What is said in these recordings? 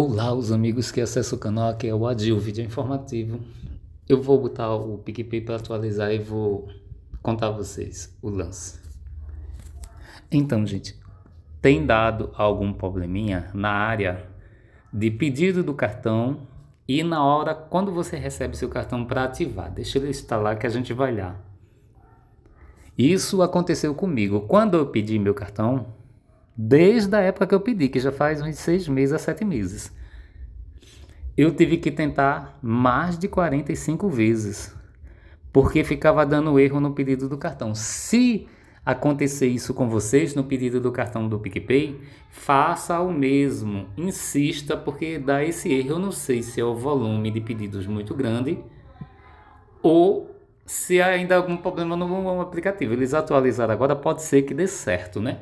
Olá, os amigos que acessam o canal, aqui é o Adil, vídeo informativo. Eu vou botar o PicPay para atualizar e vou contar a vocês o lance. Então, gente, tem dado algum probleminha na área de pedido do cartão e na hora quando você recebe seu cartão para ativar. Deixa ele instalar que a gente vai lá. Isso aconteceu comigo. Quando eu pedi meu cartão, desde a época que eu pedi, que já faz uns seis meses a sete meses eu tive que tentar mais de 45 vezes, porque ficava dando erro no pedido do cartão. Se acontecer isso com vocês no pedido do cartão do PicPay, faça o mesmo, insista, porque dá esse erro. Eu não sei se é o volume de pedidos muito grande ou se ainda algum problema no aplicativo. Eles atualizaram agora, pode ser que dê certo, né?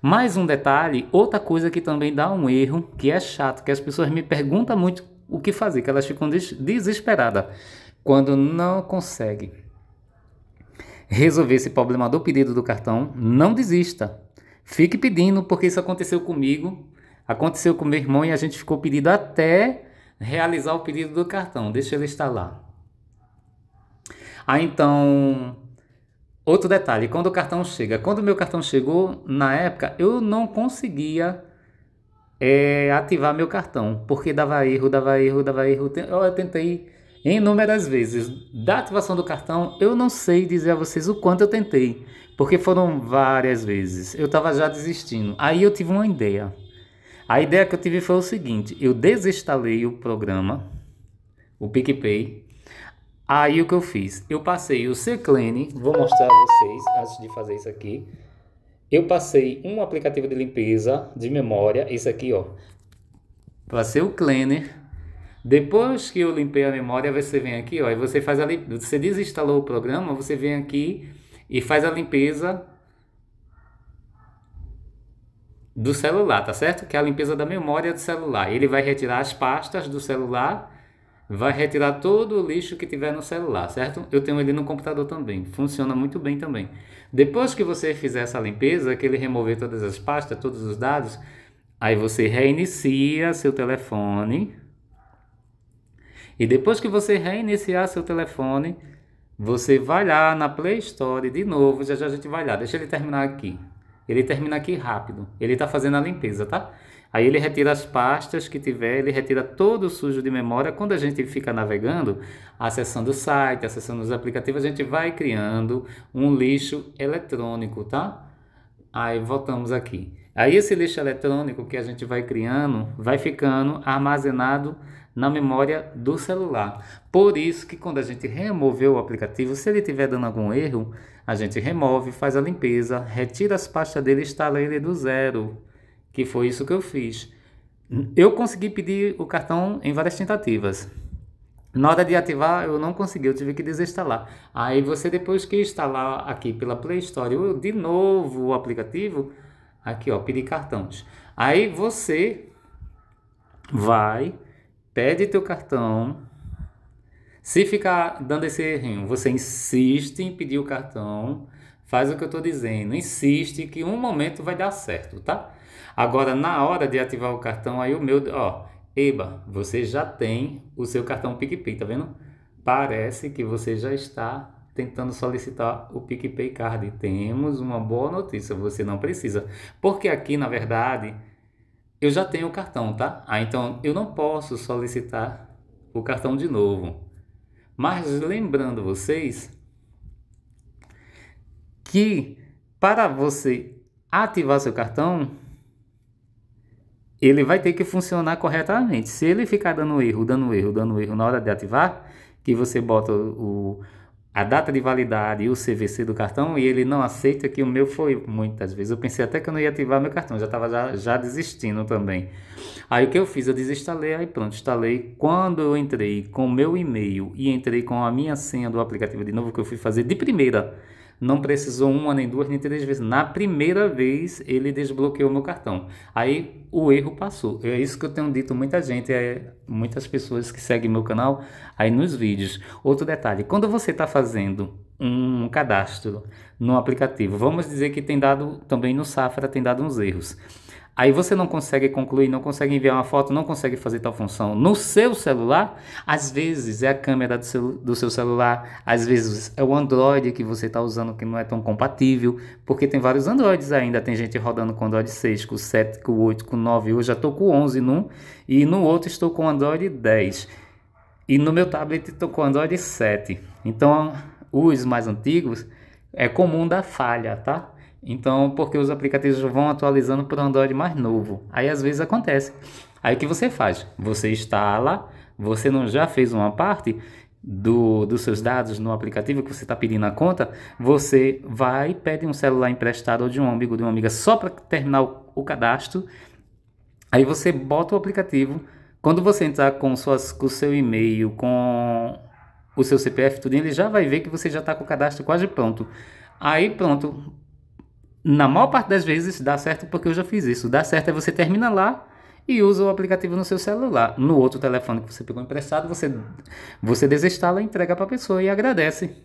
Mais um detalhe, outra coisa que também dá um erro, que é chato, que as pessoas me perguntam muito o que fazer, que elas ficam des desesperadas quando não conseguem resolver esse problema do pedido do cartão. Não desista. Fique pedindo, porque isso aconteceu comigo, aconteceu com meu irmão e a gente ficou pedindo até realizar o pedido do cartão. Deixa ele estar lá. Ah, então, outro detalhe, quando o cartão chega, quando o meu cartão chegou, na época eu não conseguia é ativar meu cartão, porque dava erro, dava erro, dava erro. Eu tentei inúmeras vezes. Da ativação do cartão, eu não sei dizer a vocês o quanto eu tentei, porque foram várias vezes. Eu estava já desistindo. Aí eu tive uma ideia. A ideia que eu tive foi o seguinte: eu desinstalei o programa, o PicPay. Aí o que eu fiz? Eu passei o Ciclene, vou mostrar a vocês antes de fazer isso aqui. Eu passei um aplicativo de limpeza de memória, esse aqui, ó. Passei o Cleaner. Depois que eu limpei a memória, você vem aqui, ó, e você faz a limpeza. Você desinstalou o programa, você vem aqui e faz a limpeza do celular, tá certo? Que é a limpeza da memória do celular. Ele vai retirar as pastas do celular vai retirar todo o lixo que tiver no celular, certo? Eu tenho ele no computador também, funciona muito bem também. Depois que você fizer essa limpeza, que ele remover todas as pastas, todos os dados, aí você reinicia seu telefone. E depois que você reiniciar seu telefone, você vai lá na Play Store de novo, já já a gente vai lá. Deixa ele terminar aqui. Ele termina aqui rápido. Ele está fazendo a limpeza, tá? Aí ele retira as pastas que tiver, ele retira todo o sujo de memória. Quando a gente fica navegando, acessando o site, acessando os aplicativos, a gente vai criando um lixo eletrônico, tá? Aí voltamos aqui. Aí esse lixo eletrônico que a gente vai criando, vai ficando armazenado na memória do celular. Por isso que quando a gente removeu o aplicativo, se ele estiver dando algum erro, a gente remove, faz a limpeza, retira as pastas dele e instala ele do zero que foi isso que eu fiz. Hum. Eu consegui pedir o cartão em várias tentativas. Na hora de ativar, eu não consegui, eu tive que desinstalar. Aí você, depois que instalar aqui pela Play Store, eu, de novo o aplicativo, aqui ó, pedir cartões. Aí você vai, pede teu cartão. Se ficar dando esse errinho, você insiste em pedir o cartão, faz o que eu estou dizendo, insiste que um momento vai dar certo, tá? Agora, na hora de ativar o cartão, aí o meu, ó, eba, você já tem o seu cartão PicPay, tá vendo? Parece que você já está tentando solicitar o PicPay Card. E temos uma boa notícia, você não precisa. Porque aqui, na verdade, eu já tenho o cartão, tá? Ah, então eu não posso solicitar o cartão de novo. Mas lembrando vocês que para você ativar seu cartão, ele vai ter que funcionar corretamente. Se ele ficar dando erro, dando erro, dando erro na hora de ativar, que você bota o, a data de validade e o CVC do cartão e ele não aceita que o meu foi muitas vezes. Eu pensei até que eu não ia ativar meu cartão, já estava já, já, desistindo também. Aí o que eu fiz? Eu desinstalei, aí pronto, instalei. Quando eu entrei com o meu e-mail e entrei com a minha senha do aplicativo de novo, que eu fui fazer de primeira não precisou uma, nem duas, nem três vezes. Na primeira vez ele desbloqueou meu cartão. Aí o erro passou. É isso que eu tenho dito muita gente, é, muitas pessoas que seguem meu canal aí nos vídeos. Outro detalhe, quando você está fazendo um cadastro no aplicativo, vamos dizer que tem dado também no Safra tem dado uns erros. Aí você não consegue concluir, não consegue enviar uma foto, não consegue fazer tal função no seu celular. Às vezes é a câmera do seu, do seu celular, às vezes é o Android que você está usando que não é tão compatível, porque tem vários Androids ainda. Tem gente rodando com Android 6, com 7, com 8, com 9. Eu já estou com 11 num e no outro estou com Android 10. E no meu tablet estou com Android 7. Então os mais antigos é comum da falha, tá? Então, porque os aplicativos vão atualizando para o Android mais novo. Aí às vezes acontece. Aí o que você faz? Você instala, você não já fez uma parte do, dos seus dados no aplicativo que você está pedindo a conta, você vai e pede um celular emprestado ou de um amigo, de uma amiga, só para terminar o, o cadastro. Aí você bota o aplicativo. Quando você entrar com, suas, com o seu e-mail, com o seu CPF, tudo, ele já vai ver que você já está com o cadastro quase pronto. Aí pronto, na maior parte das vezes dá certo porque eu já fiz isso. Dá certo é você termina lá e usa o aplicativo no seu celular. No outro telefone que você pegou emprestado, você, você desinstala e entrega para a pessoa e agradece.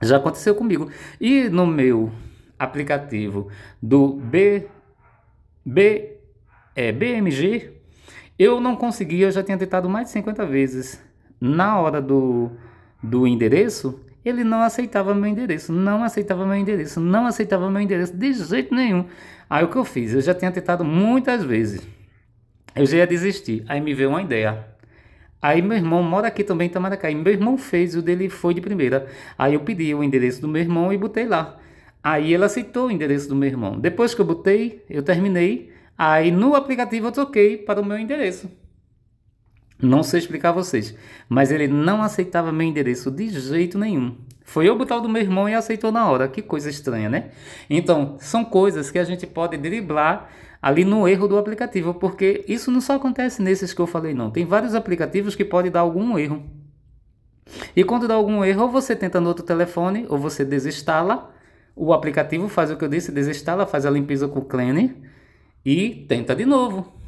Já aconteceu comigo. E no meu aplicativo do B, B, é, BMG, eu não consegui, eu já tinha tentado mais de 50 vezes. Na hora do, do endereço, ele não aceitava meu endereço, não aceitava meu endereço, não aceitava meu endereço de jeito nenhum. Aí o que eu fiz? Eu já tinha tentado muitas vezes. Eu já ia desistir. Aí me veio uma ideia. Aí meu irmão mora aqui também em Tamaracá. E meu irmão fez, o dele foi de primeira. Aí eu pedi o endereço do meu irmão e botei lá. Aí ele aceitou o endereço do meu irmão. Depois que eu botei, eu terminei. Aí no aplicativo eu troquei para o meu endereço. Não sei explicar a vocês, mas ele não aceitava meu endereço de jeito nenhum. Foi eu botar o do meu irmão e aceitou na hora. Que coisa estranha, né? Então, são coisas que a gente pode driblar ali no erro do aplicativo, porque isso não só acontece nesses que eu falei, não. Tem vários aplicativos que podem dar algum erro. E quando dá algum erro, ou você tenta no outro telefone, ou você desinstala. O aplicativo faz o que eu disse, desinstala, faz a limpeza com o cleaner e tenta de novo.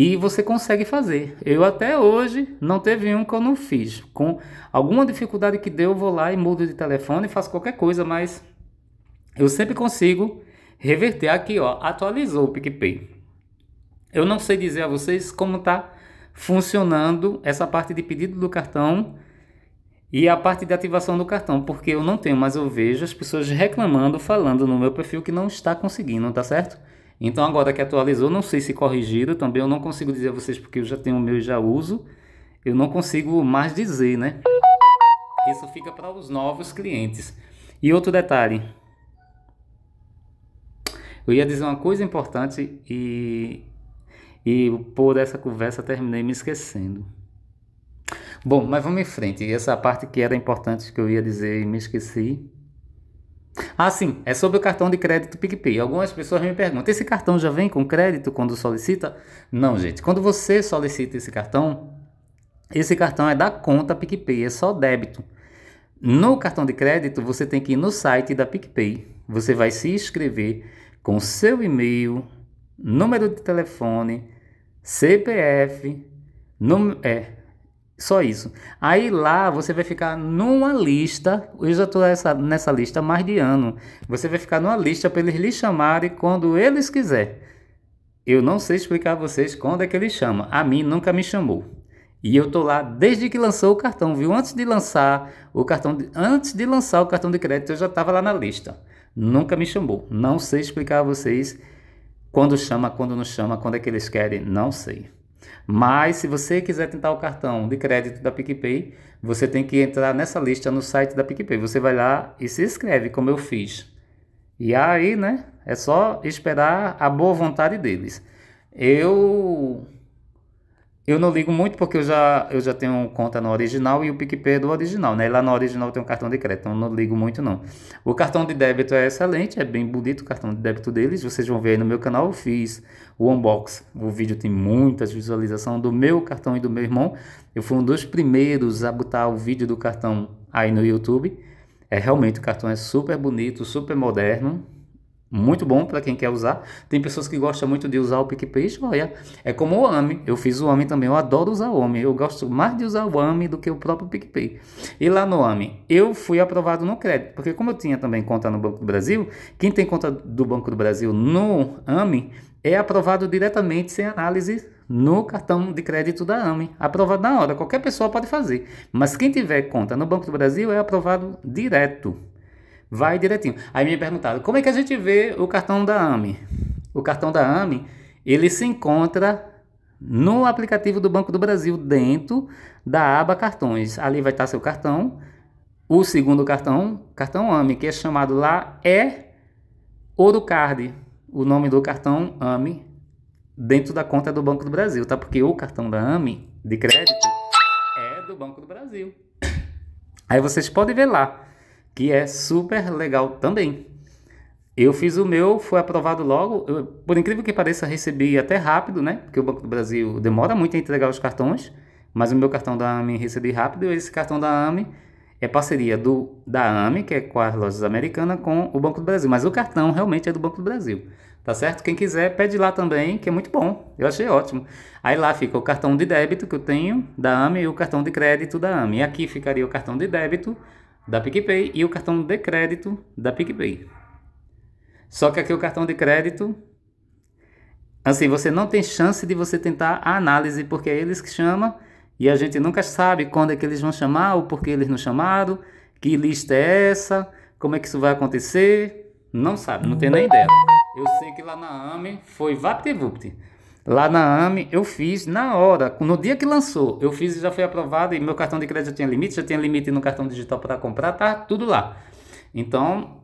E você consegue fazer. Eu até hoje não teve um que eu não fiz. Com alguma dificuldade que deu, eu vou lá e mudo de telefone e faço qualquer coisa, mas eu sempre consigo reverter aqui, ó, atualizou o PicPay. Eu não sei dizer a vocês como tá funcionando essa parte de pedido do cartão e a parte de ativação do cartão, porque eu não tenho, mas eu vejo as pessoas reclamando, falando no meu perfil que não está conseguindo, tá certo? Então, agora que atualizou, não sei se corrigiram também, eu não consigo dizer a vocês porque eu já tenho o meu e já uso. Eu não consigo mais dizer, né? Isso fica para os novos clientes. E outro detalhe. Eu ia dizer uma coisa importante e, e por essa conversa terminei me esquecendo. Bom, mas vamos em frente. Essa é parte que era importante que eu ia dizer e me esqueci. Ah, sim, é sobre o cartão de crédito PicPay. Algumas pessoas me perguntam: esse cartão já vem com crédito quando solicita? Não, gente. Quando você solicita esse cartão, esse cartão é da conta PicPay, é só débito. No cartão de crédito, você tem que ir no site da PicPay. Você vai se inscrever com seu e-mail, número de telefone, CPF, num, é, só isso. Aí lá você vai ficar numa lista. Eu já estou nessa, nessa lista mais de ano. Você vai ficar numa lista para eles lhe chamarem quando eles quiser. Eu não sei explicar a vocês quando é que ele chama. A mim nunca me chamou. E eu tô lá desde que lançou o cartão, viu? Antes de lançar o cartão, de... antes de lançar o cartão de crédito, eu já estava lá na lista. Nunca me chamou. Não sei explicar a vocês quando chama, quando não chama, quando é que eles querem, não sei. Mas se você quiser tentar o cartão de crédito da PicPay, você tem que entrar nessa lista no site da PicPay. Você vai lá e se inscreve, como eu fiz. E aí, né? É só esperar a boa vontade deles. Eu eu não ligo muito porque eu já, eu já tenho conta no original e o PicPay é do original, né? Lá no original tem um cartão de crédito, então não ligo muito não. O cartão de débito é excelente, é bem bonito o cartão de débito deles. Vocês vão ver aí no meu canal, eu fiz o unboxing. O vídeo tem muitas visualizações do meu cartão e do meu irmão. Eu fui um dos primeiros a botar o vídeo do cartão aí no YouTube. É realmente o cartão é super bonito, super moderno. Muito bom para quem quer usar. Tem pessoas que gostam muito de usar o PicPay, olha. É como o AMI. Eu fiz o AMI também. Eu adoro usar o AMI. Eu gosto mais de usar o AMI do que o próprio PicPay. E lá no AMI, eu fui aprovado no crédito. Porque como eu tinha também conta no Banco do Brasil, quem tem conta do Banco do Brasil no AMI é aprovado diretamente sem análise no cartão de crédito da AME. Aprovado na hora. Qualquer pessoa pode fazer. Mas quem tiver conta no Banco do Brasil é aprovado direto vai direitinho. Aí me perguntaram, como é que a gente vê o cartão da AME? O cartão da AME, ele se encontra no aplicativo do Banco do Brasil, dentro da aba cartões. Ali vai estar seu cartão, o segundo cartão, cartão AME, que é chamado lá é Orocard, o nome do cartão AME, dentro da conta do Banco do Brasil, tá? Porque o cartão da AME de crédito é do Banco do Brasil. Aí vocês podem ver lá que é super legal também. Eu fiz o meu, foi aprovado logo. Eu, por incrível que pareça, recebi até rápido, né? Porque o Banco do Brasil demora muito a entregar os cartões, mas o meu cartão da AME recebi rápido e esse cartão da AME é parceria do da AME, que é com as lojas americanas, com o Banco do Brasil. Mas o cartão realmente é do Banco do Brasil, tá certo? Quem quiser, pede lá também, que é muito bom. Eu achei ótimo. Aí lá fica o cartão de débito que eu tenho da AME e o cartão de crédito da AME. E aqui ficaria o cartão de débito da PicPay e o cartão de crédito da PicPay. Só que aqui o cartão de crédito, assim, você não tem chance de você tentar a análise, porque é eles que chamam e a gente nunca sabe quando é que eles vão chamar ou por que eles não chamaram, que lista é essa, como é que isso vai acontecer, não sabe, não tem nem ideia. Eu sei que lá na AME foi VaptVupt. Lá na AME eu fiz na hora, no dia que lançou, eu fiz e já foi aprovado e meu cartão de crédito já tinha limite, já tinha limite no cartão digital para comprar, tá tudo lá. Então,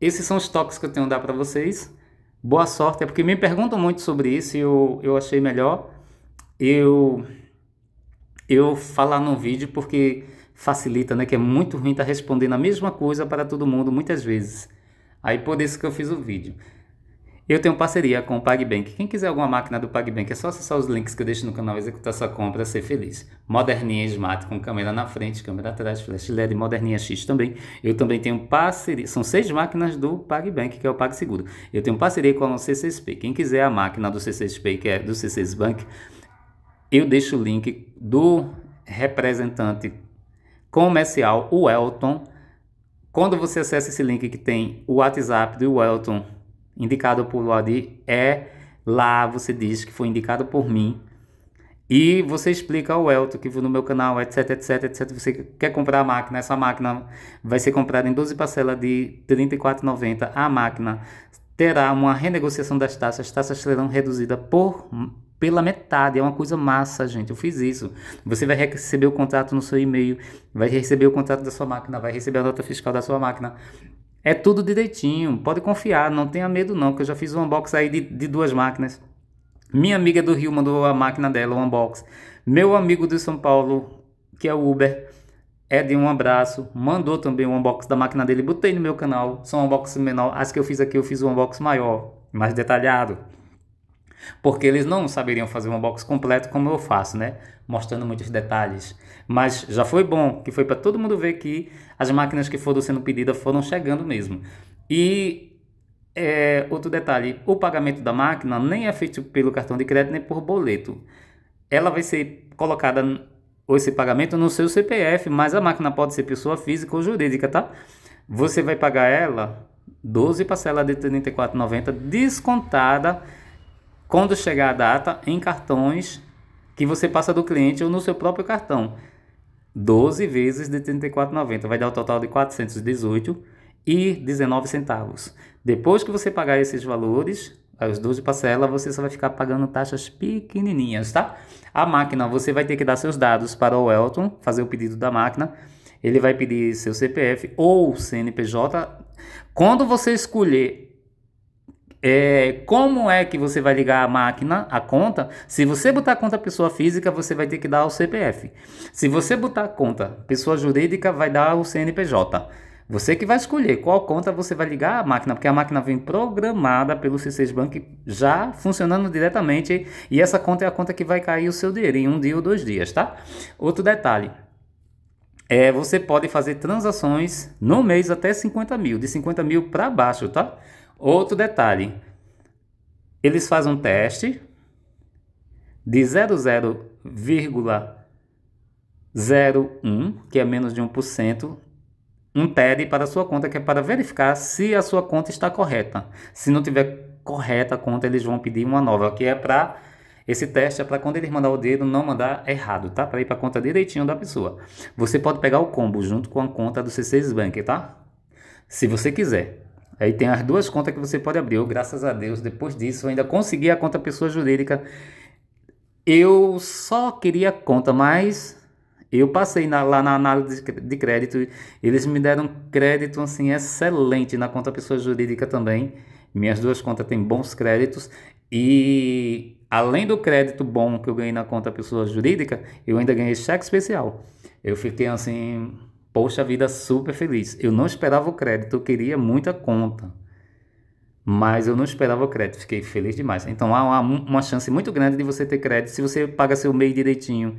esses são os toques que eu tenho a dar para vocês. Boa sorte, é porque me perguntam muito sobre isso e eu, eu achei melhor eu eu falar num vídeo porque facilita, né? Que é muito ruim estar tá respondendo a mesma coisa para todo mundo muitas vezes. Aí por isso que eu fiz o vídeo. Eu tenho parceria com o PagBank. Quem quiser alguma máquina do PagBank, é só acessar os links que eu deixo no canal e executar sua compra, ser feliz. Moderninha Smart, com câmera na frente, câmera atrás, flash LED, Moderninha X também. Eu também tenho parceria, são seis máquinas do PagBank, que é o PagSeguro. Eu tenho parceria com a C6Pay. Quem quiser a máquina do C6Pay, que é do C6 Bank, eu deixo o link do representante comercial, o Elton. Quando você acessa esse link que tem o WhatsApp do Elton indicado por Luadi é lá, você diz que foi indicado por mim. E você explica ao Elton que no meu canal, etc, etc, etc. Você quer comprar a máquina, essa máquina vai ser comprada em 12 parcelas de R$ 34,90. A máquina terá uma renegociação das taxas, as taxas serão reduzidas por pela metade, é uma coisa massa, gente. Eu fiz isso. Você vai receber o contrato no seu e-mail, vai receber o contrato da sua máquina, vai receber a nota fiscal da sua máquina. É tudo direitinho, pode confiar, não tenha medo não, que eu já fiz um unbox aí de, de duas máquinas. Minha amiga do Rio mandou a máquina dela, o um unbox. Meu amigo de São Paulo, que é o Uber, é de um abraço, mandou também um unbox da máquina dele, botei no meu canal, são unboxing menor, as que eu fiz aqui eu fiz um unbox maior, mais detalhado porque eles não saberiam fazer um box completo como eu faço, né? Mostrando muitos detalhes. Mas já foi bom, que foi para todo mundo ver que as máquinas que foram sendo pedidas foram chegando mesmo. E é, outro detalhe, o pagamento da máquina nem é feito pelo cartão de crédito nem por boleto. Ela vai ser colocada ou esse pagamento no seu CPF, mas a máquina pode ser pessoa física ou jurídica, tá? Você vai pagar ela 12 parcelas de R$ 34,90 descontada quando chegar a data em cartões que você passa do cliente ou no seu próprio cartão. 12 vezes de 34,90 vai dar o um total de 418 e 19 centavos. Depois que você pagar esses valores, os 12 parcelas, você só vai ficar pagando taxas pequenininhas, tá? A máquina, você vai ter que dar seus dados para o Elton, fazer o pedido da máquina. Ele vai pedir seu CPF ou CNPJ. Quando você escolher é, como é que você vai ligar a máquina, a conta? Se você botar a conta pessoa física, você vai ter que dar o CPF. Se você botar a conta pessoa jurídica, vai dar o CNPJ. Você que vai escolher qual conta você vai ligar a máquina, porque a máquina vem programada pelo C6 Bank já funcionando diretamente e essa conta é a conta que vai cair o seu dinheiro em um dia ou dois dias, tá? Outro detalhe, é, você pode fazer transações no mês até 50 mil, de 50 mil para baixo, tá? Outro detalhe: eles fazem um teste de 00,01, que é menos de 1%, um TED para a sua conta, que é para verificar se a sua conta está correta. Se não tiver correta a conta, eles vão pedir uma nova, que é para esse teste é para quando eles mandar o dedo não mandar errado, tá? Para ir para a conta direitinho da pessoa. Você pode pegar o combo junto com a conta do C6 Bank, tá? Se você quiser. Aí tem as duas contas que você pode abrir. Eu, graças a Deus, depois disso, ainda consegui a conta pessoa jurídica. Eu só queria conta, mas eu passei na, lá na análise de crédito. Eles me deram crédito assim excelente na conta pessoa jurídica também. Minhas duas contas têm bons créditos e além do crédito bom que eu ganhei na conta pessoa jurídica, eu ainda ganhei cheque especial. Eu fiquei assim Poxa vida, super feliz. Eu não esperava o crédito, eu queria muita conta. Mas eu não esperava o crédito, fiquei feliz demais. Então há uma, uma chance muito grande de você ter crédito se você paga seu MEI direitinho,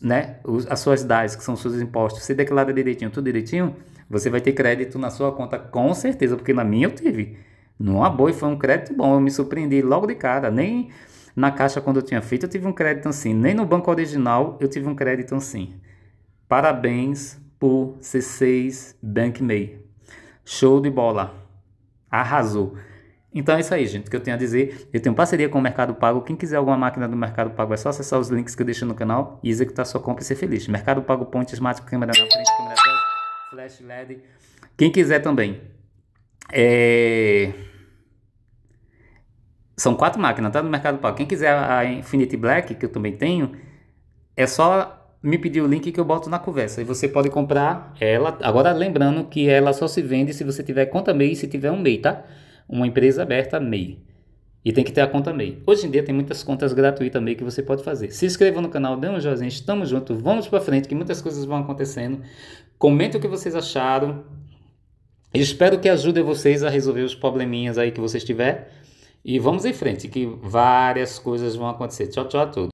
né? as suas DAS, que são seus impostos, você declara direitinho, tudo direitinho, você vai ter crédito na sua conta com certeza, porque na minha eu tive. Numa boa e foi um crédito bom, eu me surpreendi logo de cara, nem na caixa quando eu tinha feito eu tive um crédito assim, nem no banco original eu tive um crédito assim. Parabéns por C6 Bank May. Show de bola. Arrasou. Então é isso aí, gente, que eu tenho a dizer. Eu tenho parceria com o Mercado Pago. Quem quiser alguma máquina do Mercado Pago é só acessar os links que eu deixo no canal e executar sua compra e ser feliz. Mercado Pago Ponte, Smart, câmera na frente, câmera atrás, flash LED. Quem quiser também. É... São quatro máquinas, tá? No Mercado Pago. Quem quiser a Infinity Black, que eu também tenho, é só me pediu o link que eu boto na conversa. E você pode comprar ela. Agora, lembrando que ela só se vende se você tiver conta MEI e se tiver um MEI, tá? Uma empresa aberta MEI. E tem que ter a conta MEI. Hoje em dia tem muitas contas gratuitas MEI que você pode fazer. Se inscreva no canal, dê um joinha, estamos juntos, vamos para frente que muitas coisas vão acontecendo. Comente o que vocês acharam. Eu espero que ajude vocês a resolver os probleminhas aí que vocês tiverem E vamos em frente, que várias coisas vão acontecer. Tchau, tchau a todos.